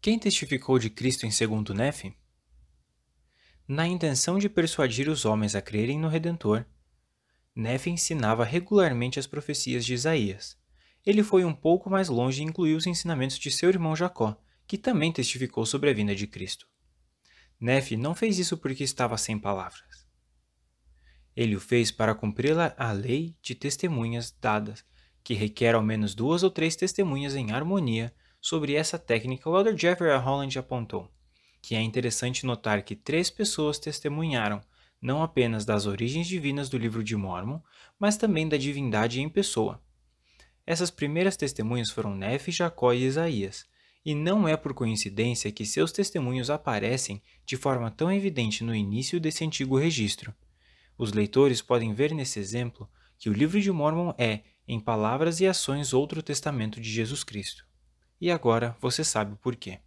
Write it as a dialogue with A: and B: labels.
A: Quem testificou de Cristo em segundo Nefe? Na intenção de persuadir os homens a crerem no Redentor, Nefe ensinava regularmente as profecias de Isaías. Ele foi um pouco mais longe e incluiu os ensinamentos de seu irmão Jacó, que também testificou sobre a vinda de Cristo. Nefe não fez isso porque estava sem palavras. Ele o fez para cumprir a lei de testemunhas dadas, que requer ao menos duas ou três testemunhas em harmonia. Sobre essa técnica, o Elder Jeffrey Holland apontou que é interessante notar que três pessoas testemunharam não apenas das origens divinas do livro de Mormon, mas também da divindade em pessoa. Essas primeiras testemunhas foram Nefe, Jacó e Isaías, e não é por coincidência que seus testemunhos aparecem de forma tão evidente no início desse antigo registro. Os leitores podem ver nesse exemplo que o Livro de Mormon é, em palavras e ações, outro testamento de Jesus Cristo. E agora você sabe por quê.